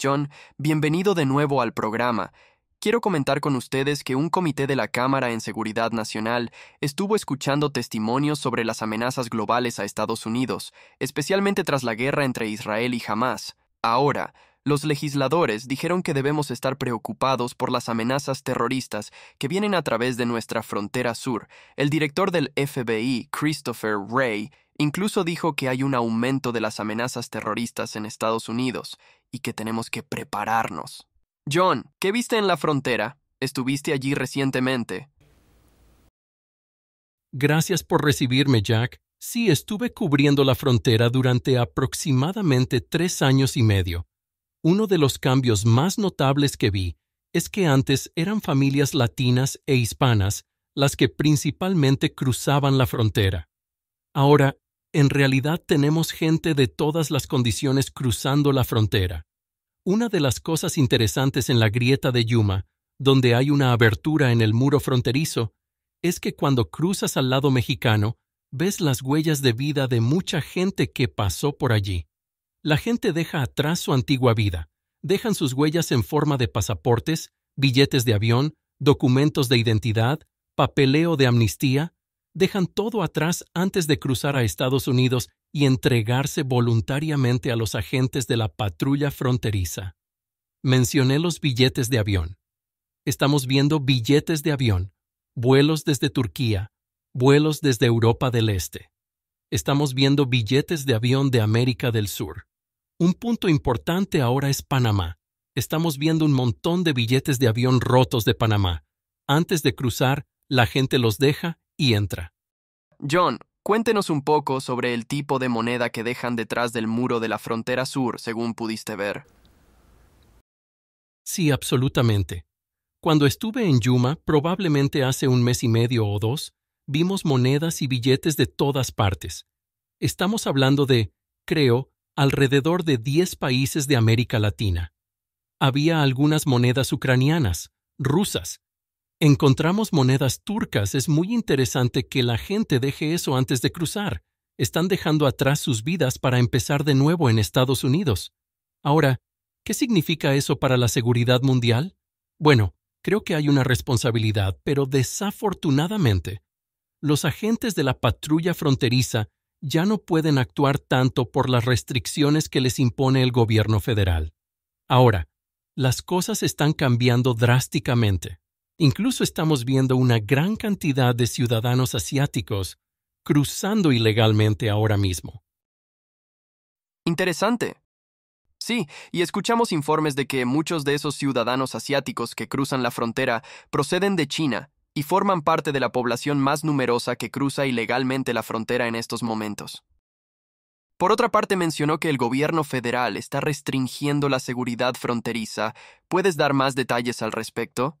John, bienvenido de nuevo al programa. Quiero comentar con ustedes que un comité de la Cámara en Seguridad Nacional estuvo escuchando testimonios sobre las amenazas globales a Estados Unidos, especialmente tras la guerra entre Israel y Hamas. Ahora, los legisladores dijeron que debemos estar preocupados por las amenazas terroristas que vienen a través de nuestra frontera sur. El director del FBI, Christopher Wray, incluso dijo que hay un aumento de las amenazas terroristas en Estados Unidos y que tenemos que prepararnos. John, ¿qué viste en la frontera? Estuviste allí recientemente. Gracias por recibirme, Jack. Sí, estuve cubriendo la frontera durante aproximadamente tres años y medio. Uno de los cambios más notables que vi es que antes eran familias latinas e hispanas las que principalmente cruzaban la frontera. Ahora en realidad tenemos gente de todas las condiciones cruzando la frontera. Una de las cosas interesantes en la grieta de Yuma, donde hay una abertura en el muro fronterizo, es que cuando cruzas al lado mexicano, ves las huellas de vida de mucha gente que pasó por allí. La gente deja atrás su antigua vida, dejan sus huellas en forma de pasaportes, billetes de avión, documentos de identidad, papeleo de amnistía, dejan todo atrás antes de cruzar a Estados Unidos y entregarse voluntariamente a los agentes de la patrulla fronteriza. Mencioné los billetes de avión. Estamos viendo billetes de avión, vuelos desde Turquía, vuelos desde Europa del Este. Estamos viendo billetes de avión de América del Sur. Un punto importante ahora es Panamá. Estamos viendo un montón de billetes de avión rotos de Panamá. Antes de cruzar, la gente los deja y entra. John, cuéntenos un poco sobre el tipo de moneda que dejan detrás del muro de la frontera sur, según pudiste ver. Sí, absolutamente. Cuando estuve en Yuma, probablemente hace un mes y medio o dos, vimos monedas y billetes de todas partes. Estamos hablando de, creo, alrededor de 10 países de América Latina. Había algunas monedas ucranianas, rusas, Encontramos monedas turcas. Es muy interesante que la gente deje eso antes de cruzar. Están dejando atrás sus vidas para empezar de nuevo en Estados Unidos. Ahora, ¿qué significa eso para la seguridad mundial? Bueno, creo que hay una responsabilidad, pero desafortunadamente, los agentes de la patrulla fronteriza ya no pueden actuar tanto por las restricciones que les impone el gobierno federal. Ahora, las cosas están cambiando drásticamente. Incluso estamos viendo una gran cantidad de ciudadanos asiáticos cruzando ilegalmente ahora mismo. Interesante. Sí, y escuchamos informes de que muchos de esos ciudadanos asiáticos que cruzan la frontera proceden de China y forman parte de la población más numerosa que cruza ilegalmente la frontera en estos momentos. Por otra parte, mencionó que el gobierno federal está restringiendo la seguridad fronteriza. ¿Puedes dar más detalles al respecto?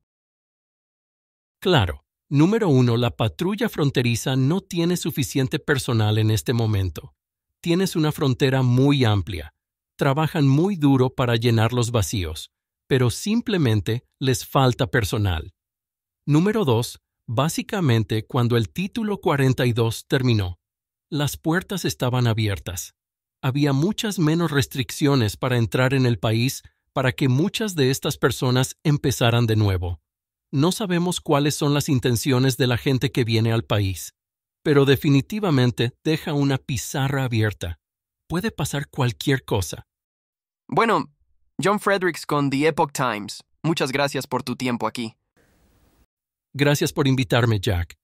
Claro, número uno, la patrulla fronteriza no tiene suficiente personal en este momento. Tienes una frontera muy amplia. Trabajan muy duro para llenar los vacíos, pero simplemente les falta personal. Número dos, básicamente cuando el título 42 terminó, las puertas estaban abiertas. Había muchas menos restricciones para entrar en el país para que muchas de estas personas empezaran de nuevo. No sabemos cuáles son las intenciones de la gente que viene al país, pero definitivamente deja una pizarra abierta. Puede pasar cualquier cosa. Bueno, John Fredericks con The Epoch Times. Muchas gracias por tu tiempo aquí. Gracias por invitarme, Jack.